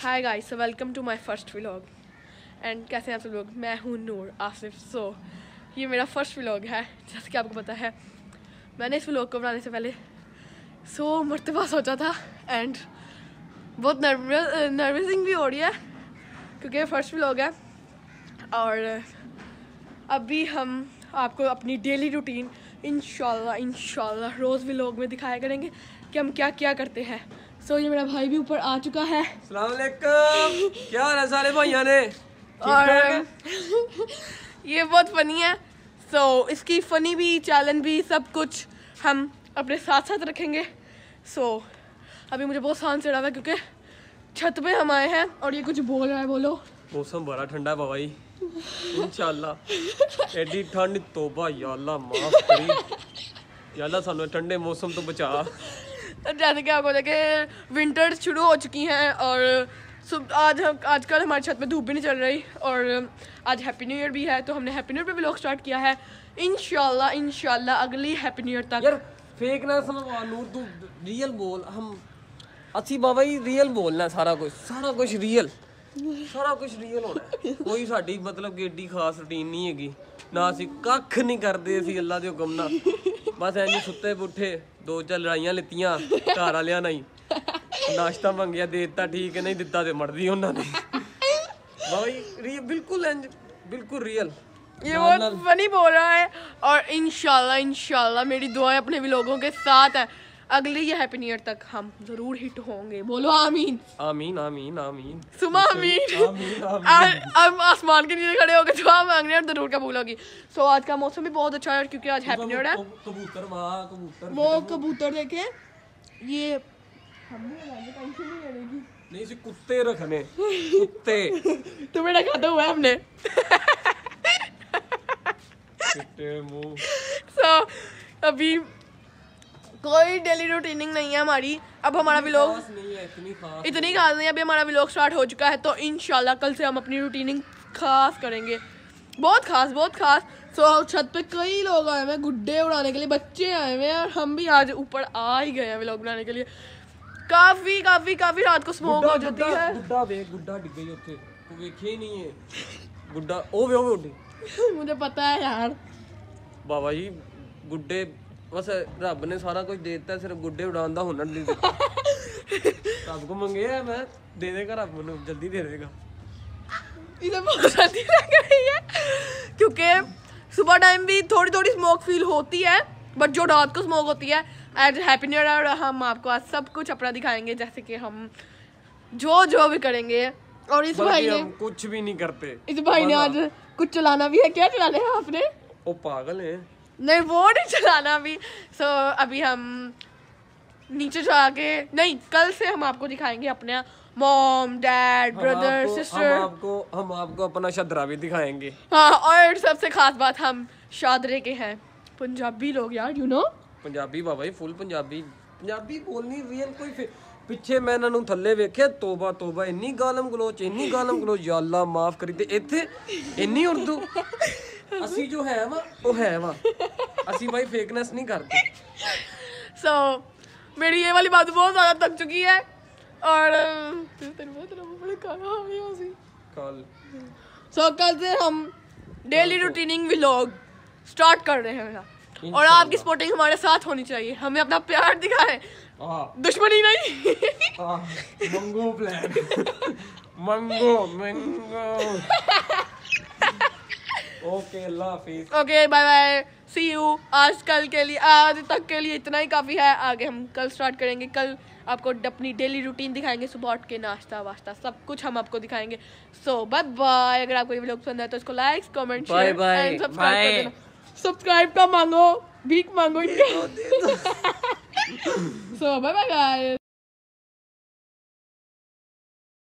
hi guys welcome to my first vlog and कैसे हैं आप सब लोग मैं हूँ नूर आसिफ सो so, ये मेरा फर्स्ट व्लॉग है जैसे कि आपको पता है मैंने इस व्लॉग को बनाने से पहले सो so, मरतबा सोचा था एंड बहुत नर्वसिंग भी हो रही है क्योंकि फर्स्ट व्लॉग है और अभी हम आपको अपनी डेली रूटीन इन इन रोज़ व्लॉग में दिखाया करेंगे कि हम क्या क्या करते हैं सो ये मेरा भाई भी ऊपर आ चुका है क्या है सारे भाइयों ने और ये बहुत फनी है सो so, इसकी फनी भी चैलेंज भी सब कुछ हम अपने साथ साथ रखेंगे सो so, अभी मुझे बहुत सांस चढ़ा हुआ है क्योंकि छत पे हम आए हैं और ये कुछ बोल रहा है बोलो मौसम बड़ा ठंडा है भाई एडी ठंड तोबा याला माफ करी याला सानू ठंडे मौसम तो बचा जैसे कि आपको देखे विंटर शुरू हो चुकी हैं और सुबह आज हम आजकल हमारे छत में धूप भी नहीं चल रही और आज हैप्पी न्यू ईयर भी है तो हमने हैप्पी न्यू ईयर पे ब्लॉग स्टार्ट किया है इनशाला शाह अगली हैप्पी न्यू ईयर तक यार फेक ना समझ नूर तू रियल बोल हम अच्छी बाबा ही रियल बोलना सारा कुछ सारा कुछ रियल ਸਾਰਾ ਕੁਝ ਰੀਅਲ ਹੋਣਾ ਕੋਈ ਸਾਡੀ ਮਤਲਬ ਕਿ ਏਡੀ ਖਾਸ ਰੁਟੀਨ ਨਹੀਂ ਹੈਗੀ ਨਾ ਅਸੀਂ ਕੱਖ ਨਹੀਂ ਕਰਦੇ ਅਸੀਂ ਅੱਲਾ ਦੇ ਹੁਕਮ ਨਾਲ ਬਸ ਐਂ ਸੁੱਤੇ ਪੁੱਠੇ ਦੋ ਚਾਰ ਲੜਾਈਆਂ ਲਿੱਤੀਆਂ ਘਰ ਵਾਲਿਆਂ ਨਾਲ ਹੀ ਨਾਸ਼ਤਾ ਮੰਗਿਆ ਦੇ ਦਿੱਤਾ ਠੀਕ ਨਹੀਂ ਦਿੱਤਾ ਤੇ ਮੜਦੀ ਉਹਨਾਂ ਨੇ ਬਾਈ ਰੀ ਬਿਲਕੁਲ ਇੰਜ ਬਿल्कुल रियल ये वो फनी बोल रहा है और इनशाला इनशाला मेरी दुआएं अपने व्लॉगों के साथ है अगले या हैप्पी न्यू ईयर तक हम जरूर हिट होंगे बोलो आमीन आमीन आमीन आमीन सुमा आमीन अब आसमान के नीचे खड़े होगे दुआ आप मांगने और जरूर कबूल होगी सो आज का मौसम भी बहुत अच्छा है क्योंकि आज हैप्पी न्यू ईयर है कबूतर वो कबूतर देखे ये नहीं जी कुत्ते रखने कुत्ते तुम्हें रखा तो हुआ हमने सो अभी कोई डेली रूटीनिंग नहीं है हमारी अब हमारा व्लॉग इतनी खास नहीं है अभी हमारा व्लॉग स्टार्ट हो चुका है तो इन कल से हम अपनी रूटीनिंग खास करेंगे बहुत खास बहुत खास तो छत पे कई लोग आए हुए हैं गुड्डे उड़ाने के लिए बच्चे आए हुए हैं और हम भी आज ऊपर आ ही गए हैं व्लॉग बनाने के लिए काफी काफी काफी रात को स्मोक हो जाती है गुड्डा वे गुड्डा डिग गई उठे तू देखी ही नहीं है गुड्डा ओ वे ओ वे मुझे पता है यार बाबा जी गुड्डे बस रब ने सारा कुछ ਦੇ ਦਿੱਤਾ ਸਿਰਫ ਗੁੱਡੇ ਉਡਾਉਣ ਦਾ ਹੁਨਰ ਨਹੀਂ ਦਿੱਤਾ ਰੱਬ ਕੋ ਮੰਗਿਆ ਮੈਂ ਦੇ ਦੇਗਾ ਰੱਬ ਨੂੰ ਜਲਦੀ ਦੇ ਦੇਗਾ इधर बहुत सर्दी लग रही है क्योंकि सुबह टाइम भी थोड़ी थोड़ी स्मोक फील होती है बट जो रात को स्मोक होती है एज हैप्पी न्यू ईयर हम आपको आज सब कुछ अपना दिखाएंगे जैसे कि हम जो जो भी करेंगे और इस भाई ने कुछ भी नहीं करते इस भाई ने आज कुछ चलाना भी है क्या चलाना है आपने वो पागल है नहीं वो नहीं चलाना अभी सो so, अभी हम नीचे जाके नहीं कल से हम आपको दिखाएंगे अपने मॉम डैड ब्रदर सिस्टर हम आपको हम आपको अपना शदरा भी दिखाएंगे हाँ और सबसे खास बात हम शादरे के हैं पंजाबी लोग यार यू नो पंजाबी बाबा फुल पंजाबी ਪੰਜਾਬੀ ਬੋਲਣੀ ਰੀਅਲ ਕੋਈ ਪਿੱਛੇ ਮੈਂ ਇਹਨਾਂ ਨੂੰ ਥੱਲੇ ਵੇਖਿਆ ਤੋਬਾ ਤੋਬਾ ਇੰਨੀ ਗਾਲਮ ਗਲੋਚ ਇੰਨੀ ਗਾਲਮ ਗਲੋਚ ਯਾ ਅੱਲਾ ਮਾਫ ਕਰੀ ਤੇ ਇੱਥੇ ਇੰਨੀ ਉਰਦੂ ਅਸੀਂ ਜੋ ਹੈ ਵਾ ਉਹ ਹੈ ਵਾ ਅਸੀਂ ਭਾਈ फेकनेस नहीं करते सो so, मेरी ये वाली बात बहुत ज्यादा तक चुकी है और कल सो कल से हम डेली रूटीनिंग व्लॉग स्टार्ट कर रहे हैं और आपकी सपोर्टिंग हमारे साथ होनी चाहिए हमें अपना प्यार दिखाए दुश्मनी नहीं mango plan mango mango okay okay bye bye see you आज कल के लिए आज तक के लिए इतना ही काफ़ी है आगे हम कल स्टार्ट करेंगे कल आपको अपनी डेली रूटीन दिखाएंगे सुबह उठ के नाश्ता वास्ता सब कुछ हम आपको दिखाएंगे सो बाय बाय अगर आपको ये व्लॉग पसंद है तो इसको like comment share subscribe subscribe का मांगो भीख मांगो सो बाय बाय गाइस